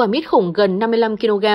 quả mít khủng gần 55 kg.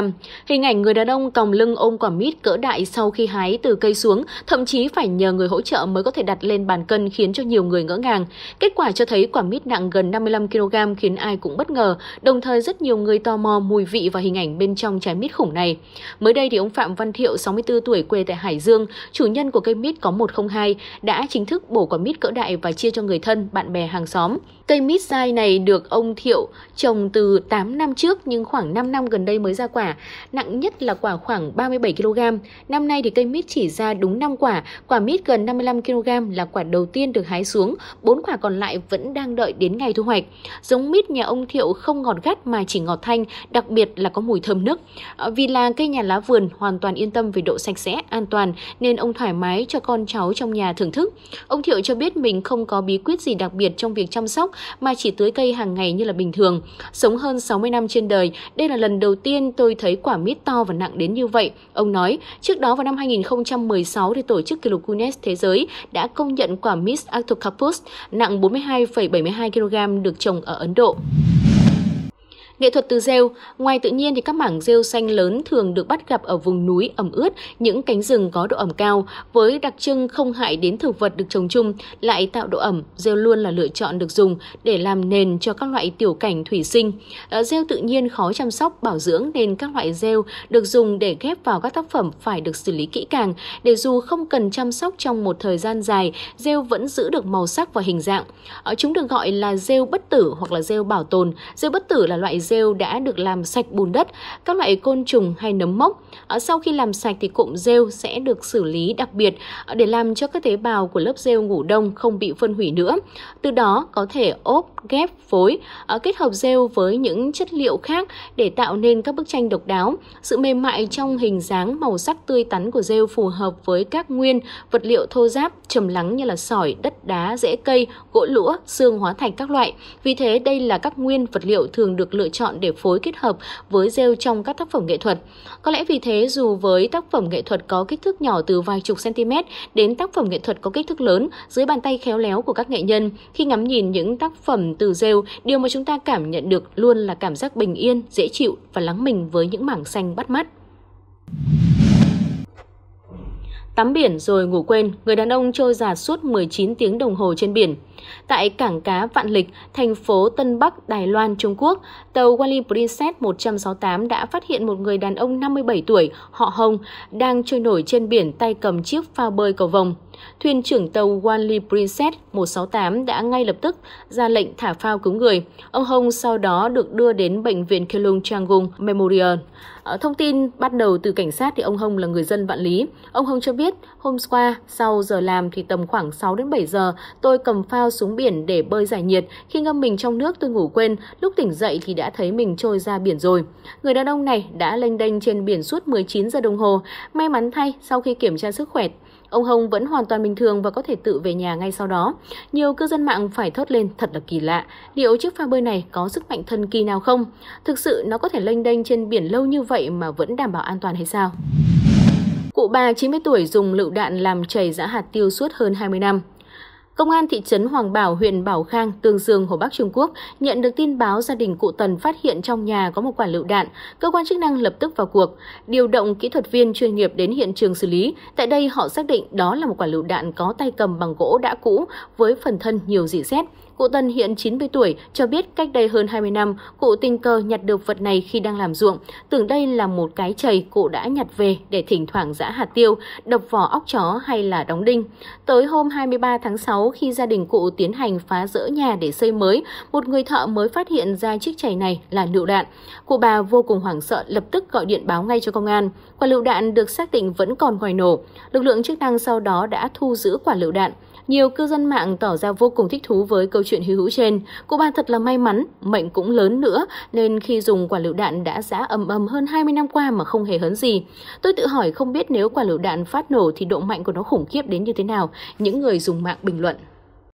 Hình ảnh người đàn ông còng lưng ôm quả mít cỡ đại sau khi hái từ cây xuống, thậm chí phải nhờ người hỗ trợ mới có thể đặt lên bàn cân khiến cho nhiều người ngỡ ngàng. Kết quả cho thấy quả mít nặng gần 55 kg khiến ai cũng bất ngờ, đồng thời rất nhiều người tò mò mùi vị và hình ảnh bên trong trái mít khủng này. Mới đây thì ông Phạm Văn Thiệu, 64 tuổi quê tại Hải Dương, chủ nhân của cây mít có 102, đã chính thức bổ quả mít cỡ đại và chia cho người thân, bạn bè hàng xóm. Cây mít dai này được ông Thiệu trồng từ 8 năm trước nhưng nhưng khoảng 5 năm gần đây mới ra quả, nặng nhất là quả khoảng 37 kg. Năm nay thì cây mít chỉ ra đúng 5 quả, quả mít gần 55 kg là quả đầu tiên được hái xuống, 4 quả còn lại vẫn đang đợi đến ngày thu hoạch. Giống mít nhà ông Thiệu không ngọt gắt mà chỉ ngọt thanh, đặc biệt là có mùi thơm nước. Ờ, vì là cây nhà lá vườn hoàn toàn yên tâm về độ sạch sẽ, an toàn nên ông thoải mái cho con cháu trong nhà thưởng thức. Ông Thiệu cho biết mình không có bí quyết gì đặc biệt trong việc chăm sóc mà chỉ tưới cây hàng ngày như là bình thường. Sống hơn 60 năm trên đời đời, đây là lần đầu tiên tôi thấy quả mít to và nặng đến như vậy. Ông nói, trước đó vào năm 2016 thì tổ chức kỷ lục Guinness Thế giới đã công nhận quả mít Arthocapus nặng 42,72 kg được trồng ở Ấn Độ. Nghệ thuật từ rêu, ngoài tự nhiên thì các mảng rêu xanh lớn thường được bắt gặp ở vùng núi ẩm ướt, những cánh rừng có độ ẩm cao với đặc trưng không hại đến thực vật được trồng chung lại tạo độ ẩm, rêu luôn là lựa chọn được dùng để làm nền cho các loại tiểu cảnh thủy sinh. Ờ, rêu tự nhiên khó chăm sóc, bảo dưỡng nên các loại rêu được dùng để ghép vào các tác phẩm phải được xử lý kỹ càng để dù không cần chăm sóc trong một thời gian dài, rêu vẫn giữ được màu sắc và hình dạng. Ờ, chúng được gọi là rêu bất tử hoặc là rêu bảo tồn. Rêu bất tử là loại rêu đã được làm sạch bùn đất, các loại côn trùng hay nấm mốc. Ờ, sau khi làm sạch thì cụm rêu sẽ được xử lý đặc biệt ờ, để làm cho các tế bào của lớp rêu ngủ đông không bị phân hủy nữa. Từ đó có thể ốp, ghép, phối, ờ, kết hợp rêu với những chất liệu khác để tạo nên các bức tranh độc đáo. Sự mềm mại trong hình dáng màu sắc tươi tắn của rêu phù hợp với các nguyên vật liệu thô giáp trầm lắng như là sỏi, đất đá, rễ cây, gỗ lũa, xương hóa thành các loại. Vì thế đây là các nguyên vật liệu thường được lựa chọn để phối kết hợp với rêu trong các tác phẩm nghệ thuật. Có lẽ vì thế dù với tác phẩm nghệ thuật có kích thước nhỏ từ vài chục cm đến tác phẩm nghệ thuật có kích thước lớn dưới bàn tay khéo léo của các nghệ nhân, khi ngắm nhìn những tác phẩm từ rêu, điều mà chúng ta cảm nhận được luôn là cảm giác bình yên, dễ chịu và lắng mình với những mảng xanh bắt mắt. Tắm biển rồi ngủ quên, người đàn ông trôi giả suốt 19 tiếng đồng hồ trên biển. Tại cảng cá Vạn Lịch, thành phố Tân Bắc, Đài Loan, Trung Quốc, tàu Wally Princess 168 đã phát hiện một người đàn ông 57 tuổi, họ Hồng, đang trôi nổi trên biển tay cầm chiếc phao bơi cầu vồng. Thuyền trưởng tàu Wanli Princess 168 đã ngay lập tức ra lệnh thả phao cứu người. Ông Hong sau đó được đưa đến bệnh viện Kelung Changung Memorial. Ờ, thông tin bắt đầu từ cảnh sát thì ông Hong là người dân Vạn Lý. Ông Hong cho biết, hôm qua sau giờ làm thì tầm khoảng 6 đến 7 giờ, tôi cầm phao xuống biển để bơi giải nhiệt. Khi ngâm mình trong nước tôi ngủ quên, lúc tỉnh dậy thì đã thấy mình trôi ra biển rồi. Người đàn ông này đã lênh đênh trên biển suốt 19 giờ đồng hồ. May mắn thay, sau khi kiểm tra sức khỏe, Ông Hồng vẫn hoàn toàn bình thường và có thể tự về nhà ngay sau đó. Nhiều cư dân mạng phải thốt lên thật là kỳ lạ, liệu chiếc phao bơi này có sức mạnh thần kỳ nào không? Thực sự nó có thể lênh đênh trên biển lâu như vậy mà vẫn đảm bảo an toàn hay sao? Cụ bà 90 tuổi dùng lựu đạn làm chảy giã hạt tiêu suốt hơn 20 năm. Công an thị trấn Hoàng Bảo, huyện Bảo Khang, Tương Dương, Hồ Bắc Trung Quốc nhận được tin báo gia đình cụ Tần phát hiện trong nhà có một quả lựu đạn. Cơ quan chức năng lập tức vào cuộc, điều động kỹ thuật viên chuyên nghiệp đến hiện trường xử lý. Tại đây họ xác định đó là một quả lựu đạn có tay cầm bằng gỗ đã cũ với phần thân nhiều rỉ sét. Cụ Tân hiện 90 tuổi cho biết cách đây hơn 20 năm, cụ tình cờ nhặt được vật này khi đang làm ruộng. Tưởng đây là một cái chày cụ đã nhặt về để thỉnh thoảng giã hạt tiêu, đập vỏ óc chó hay là đóng đinh. Tới hôm 23 tháng 6 khi gia đình cụ tiến hành phá rỡ nhà để xây mới, một người thợ mới phát hiện ra chiếc chày này là lựu đạn. Cụ bà vô cùng hoảng sợ lập tức gọi điện báo ngay cho công an. Quả lựu đạn được xác định vẫn còn ngoài nổ. Lực lượng chức năng sau đó đã thu giữ quả lựu đạn nhiều cư dân mạng tỏ ra vô cùng thích thú với câu chuyện hy hữu trên. Cụ bà thật là may mắn, mệnh cũng lớn nữa, nên khi dùng quả lựu đạn đã giã ầm ầm hơn 20 năm qua mà không hề hấn gì. Tôi tự hỏi không biết nếu quả lựu đạn phát nổ thì độ mạnh của nó khủng khiếp đến như thế nào, những người dùng mạng bình luận.